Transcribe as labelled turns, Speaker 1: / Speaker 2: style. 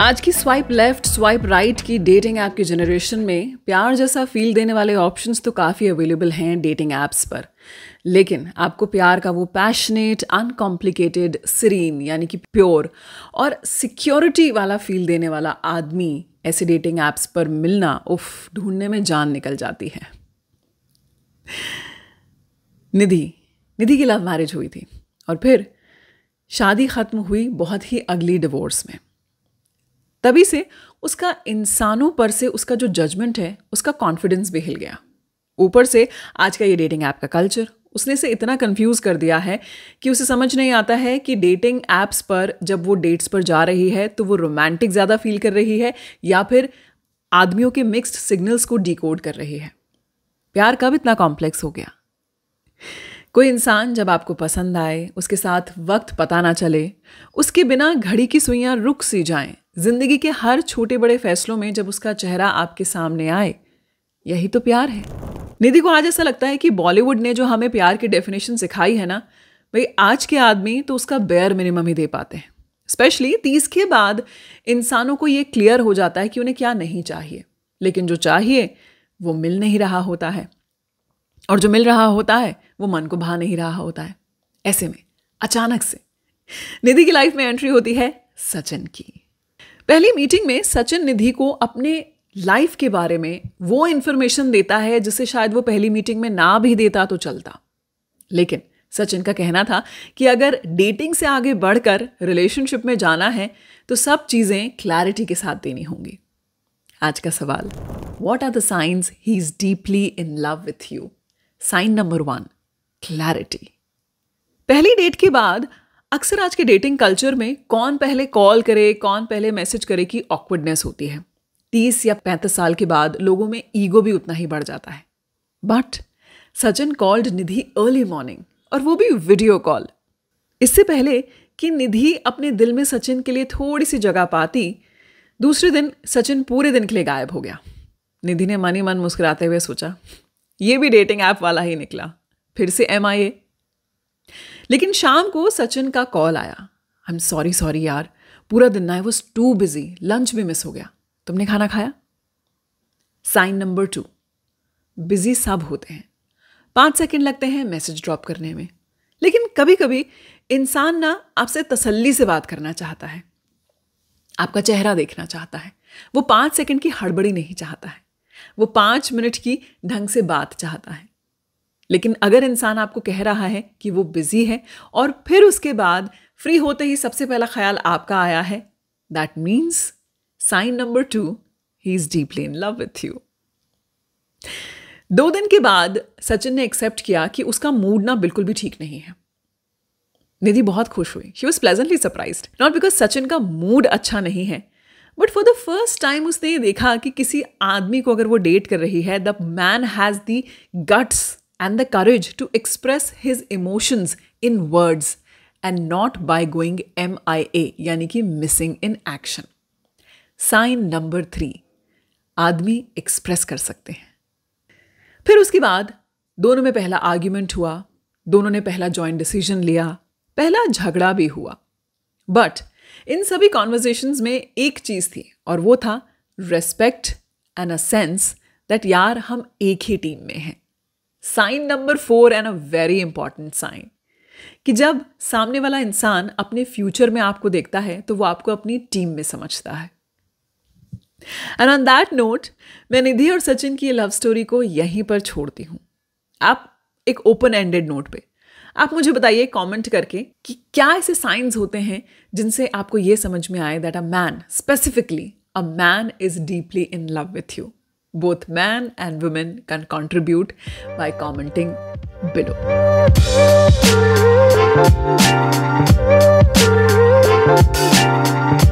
Speaker 1: आज की swipe left swipe right की डेटिंग ऐप की जनरेशन में प्यार जैसा फील देने वाले ऑप्शंस तो काफ़ी अवेलेबल हैं डेटिंग ऐप्स पर लेकिन आपको प्यार का वो पैशनेट अनकॉम्प्लिकेटेड सीरीन यानी कि प्योर और सिक्योरिटी वाला फील देने वाला आदमी ऐसे डेटिंग ऐप्स पर मिलना उफ ढूंढने में जान निकल जाती है निधि निधि की लव मैरिज हुई थी और फिर शादी ख़त्म हुई बहुत ही अगली डिवोर्स में तभी से उसका इंसानों पर से उसका जो जजमेंट है उसका कॉन्फिडेंस भी हिल गया ऊपर से आज का ये डेटिंग ऐप का कल्चर उसने इसे इतना कंफ्यूज कर दिया है कि उसे समझ नहीं आता है कि डेटिंग ऐप्स पर जब वो डेट्स पर जा रही है तो वो रोमांटिक ज़्यादा फील कर रही है या फिर आदमियों के मिक्स्ड सिग्नल्स को डिकोड कर रही है प्यार कब इतना कॉम्प्लेक्स हो गया कोई इंसान जब आपको पसंद आए उसके साथ वक्त पता ना चले उसके बिना घड़ी की सुइयाँ रुक सी जाएं जिंदगी के हर छोटे बड़े फैसलों में जब उसका चेहरा आपके सामने आए यही तो प्यार है निधि को आज ऐसा लगता है कि बॉलीवुड ने जो हमें प्यार की डेफिनेशन सिखाई है ना भाई आज के आदमी तो उसका बेयर मिनिमम ही दे पाते हैं स्पेशली तीस के बाद इंसानों को ये क्लियर हो जाता है कि उन्हें क्या नहीं चाहिए लेकिन जो चाहिए वो मिल नहीं रहा होता है और जो मिल रहा होता है वो मन को भा नहीं रहा होता है ऐसे में अचानक से निधि की लाइफ में एंट्री होती है सचिन की पहली मीटिंग में सचिन निधि को अपने लाइफ के बारे में वो इंफॉर्मेशन देता है जिसे शायद वो पहली मीटिंग में ना भी देता तो चलता लेकिन सचिन का कहना था कि अगर डेटिंग से आगे बढ़कर रिलेशनशिप में जाना है तो सब चीज़ें क्लैरिटी के साथ देनी होंगी आज का सवाल what are the science he is deeply in love with you sign number one clarity पहली डेट के बाद अक्सर आज के डेटिंग कल्चर में कौन पहले कॉल करे कौन पहले मैसेज करे की ऑकवर्डनेस होती है तीस या पैंतीस साल के बाद लोगों में ईगो भी उतना ही बढ़ जाता है but Sachin called Nidhi early morning और वो भी वीडियो कॉल इससे पहले कि निधि अपने दिल में सचिन के लिए थोड़ी सी जगह पाती दूसरे दिन सचिन पूरे दिन के लिए गायब हो गया निधि ने मनी मन मुस्कुराते हुए सोचा ये भी डेटिंग ऐप वाला ही निकला फिर से एम आई ए लेकिन शाम को सचिन का कॉल आया आई एम सॉरी सॉरी यार पूरा दिन I was too busy lunch भी मिस हो गया तुमने खाना खाया साइन नंबर टू बिजी सब होते हैं पाँच सेकेंड लगते हैं मैसेज ड्रॉप करने में लेकिन कभी कभी इंसान ना आपसे तसल्ली से बात करना चाहता है आपका चेहरा देखना चाहता है वो पाँच सेकेंड की हड़बड़ी नहीं चाहता है वो पाँच मिनट की ढंग से बात चाहता है लेकिन अगर इंसान आपको कह रहा है कि वो बिज़ी है और फिर उसके बाद फ्री होते ही सबसे पहला ख्याल आपका आया है that means sign number two he is deeply in love with you दो दिन के बाद सचिन ने एक्सेप्ट किया कि उसका मूड ना बिल्कुल भी ठीक नहीं है निधि बहुत खुश हुई she was pleasantly surprised not because Sachin का मूड अच्छा नहीं है but for the first time उसने ये देखा कि किसी आदमी को अगर वो डेट कर रही है the man has the guts and the courage to express his emotions in words and not by going MIA, यानी कि missing in action sign number three आदमी एक्सप्रेस कर सकते हैं फिर उसके बाद दोनों में पहला आर्ग्यूमेंट हुआ दोनों ने पहला जॉइंट डिसीजन लिया पहला झगड़ा भी हुआ बट इन सभी कॉन्वर्जेशंस में एक चीज़ थी और वो था respect and a sense that यार हम एक ही टीम में हैं sign number four and a very important sign कि जब सामने वाला इंसान अपने फ्यूचर में आपको देखता है तो वो आपको अपनी टीम में समझता है एंड ऑन दैट नोट मैं निधि और सचिन की लव स्टोरी को यहीं पर छोड़ती हूं आप एक ओपन एंडेड नोट पे आप मुझे बताइए कमेंट करके कि क्या ऐसे साइंस होते हैं जिनसे आपको यह समझ में आए that a man specifically a man is deeply in love with you both men and women can contribute by commenting below. Thank you.